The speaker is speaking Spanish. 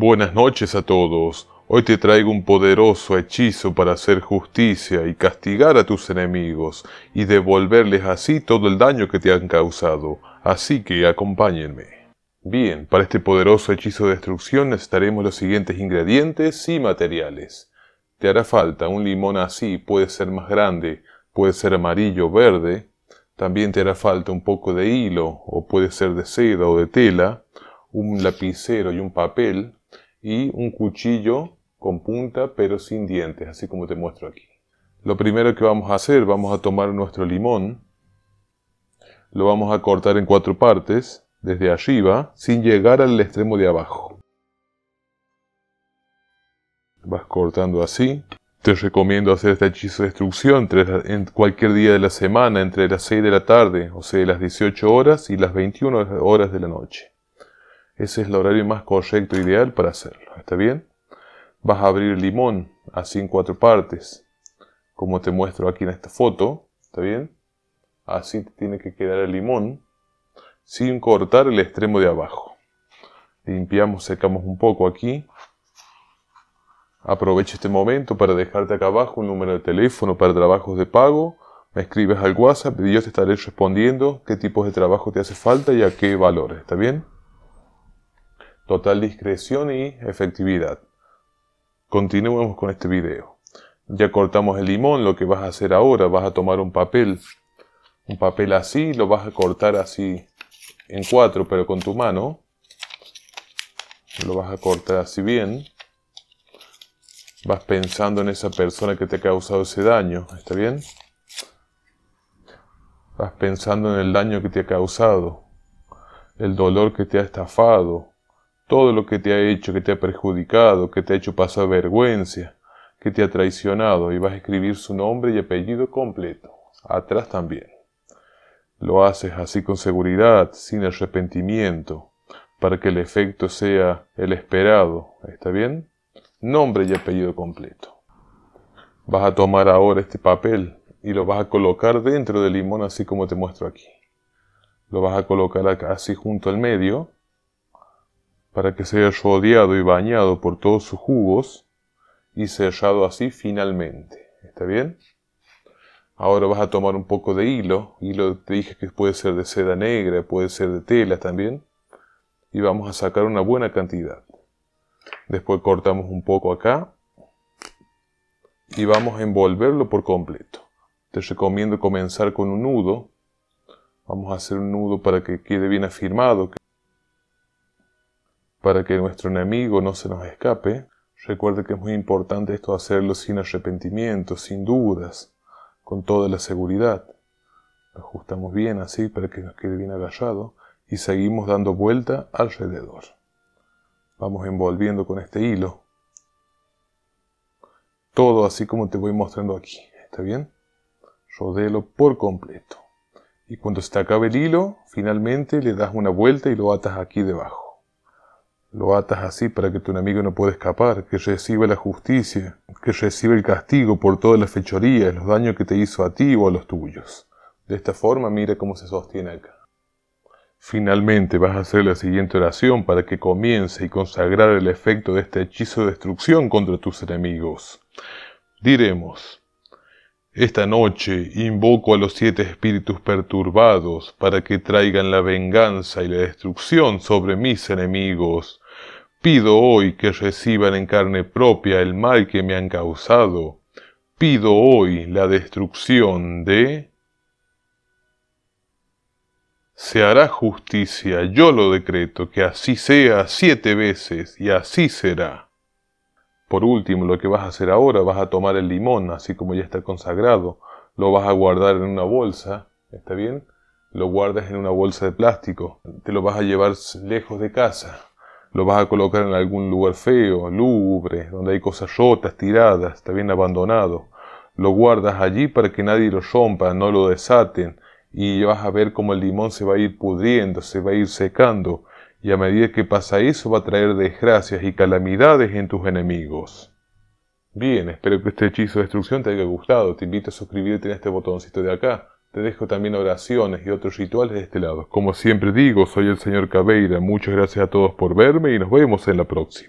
Buenas noches a todos. Hoy te traigo un poderoso hechizo para hacer justicia y castigar a tus enemigos y devolverles así todo el daño que te han causado. Así que acompáñenme. Bien, para este poderoso hechizo de destrucción necesitaremos los siguientes ingredientes y materiales. Te hará falta un limón así, puede ser más grande, puede ser amarillo o verde. También te hará falta un poco de hilo, o puede ser de seda o de tela, un lapicero y un papel, y un cuchillo con punta pero sin dientes, así como te muestro aquí. Lo primero que vamos a hacer, vamos a tomar nuestro limón, lo vamos a cortar en cuatro partes, desde arriba, sin llegar al extremo de abajo. Vas cortando así. Te recomiendo hacer este hechizo de destrucción en cualquier día de la semana, entre las 6 de la tarde, o sea, las 18 horas y las 21 horas de la noche. Ese es el horario más correcto, ideal para hacerlo. ¿Está bien? Vas a abrir el limón así en cuatro partes, como te muestro aquí en esta foto. ¿Está bien? Así te tiene que quedar el limón, sin cortar el extremo de abajo. Limpiamos, secamos un poco aquí. Aprovecha este momento para dejarte acá abajo un número de teléfono para trabajos de pago. Me escribes al WhatsApp y yo te estaré respondiendo qué tipos de trabajo te hace falta y a qué valores. ¿Está bien? total discreción y efectividad. Continuemos con este video. Ya cortamos el limón, lo que vas a hacer ahora, vas a tomar un papel, un papel así, lo vas a cortar así en cuatro, pero con tu mano. Lo vas a cortar así bien. Vas pensando en esa persona que te ha causado ese daño, ¿está bien? Vas pensando en el daño que te ha causado, el dolor que te ha estafado, todo lo que te ha hecho, que te ha perjudicado, que te ha hecho pasar vergüenza, que te ha traicionado, y vas a escribir su nombre y apellido completo, atrás también. Lo haces así con seguridad, sin arrepentimiento, para que el efecto sea el esperado, ¿está bien? Nombre y apellido completo. Vas a tomar ahora este papel y lo vas a colocar dentro del limón así como te muestro aquí. Lo vas a colocar así junto al medio para que sea haya odiado y bañado por todos sus jugos y sellado así finalmente. ¿Está bien? Ahora vas a tomar un poco de hilo, hilo te dije que puede ser de seda negra, puede ser de tela también, y vamos a sacar una buena cantidad. Después cortamos un poco acá y vamos a envolverlo por completo. Te recomiendo comenzar con un nudo. Vamos a hacer un nudo para que quede bien afirmado para que nuestro enemigo no se nos escape, recuerde que es muy importante esto hacerlo sin arrepentimiento, sin dudas, con toda la seguridad. ajustamos bien así para que nos quede bien agallado y seguimos dando vuelta alrededor. Vamos envolviendo con este hilo. Todo así como te voy mostrando aquí. ¿Está bien? Rodelo por completo. Y cuando se te acabe el hilo, finalmente le das una vuelta y lo atas aquí debajo. Lo atas así para que tu enemigo no pueda escapar, que reciba la justicia, que reciba el castigo por todas las fechorías, los daños que te hizo a ti o a los tuyos. De esta forma mira cómo se sostiene acá. Finalmente vas a hacer la siguiente oración para que comience y consagrar el efecto de este hechizo de destrucción contra tus enemigos. Diremos, esta noche invoco a los siete espíritus perturbados para que traigan la venganza y la destrucción sobre mis enemigos Pido hoy que reciban en carne propia el mal que me han causado. Pido hoy la destrucción de... Se hará justicia, yo lo decreto, que así sea siete veces, y así será. Por último, lo que vas a hacer ahora, vas a tomar el limón, así como ya está consagrado, lo vas a guardar en una bolsa, ¿está bien? Lo guardas en una bolsa de plástico, te lo vas a llevar lejos de casa, lo vas a colocar en algún lugar feo, lúbre, donde hay cosas rotas, tiradas, está bien abandonado. Lo guardas allí para que nadie lo rompa, no lo desaten, y vas a ver cómo el limón se va a ir pudriendo, se va a ir secando, y a medida que pasa eso va a traer desgracias y calamidades en tus enemigos. Bien, espero que este hechizo de destrucción te haya gustado. Te invito a suscribirte en este botoncito de acá te dejo también oraciones y otros rituales de este lado. Como siempre digo, soy el señor Cabeira. Muchas gracias a todos por verme y nos vemos en la próxima.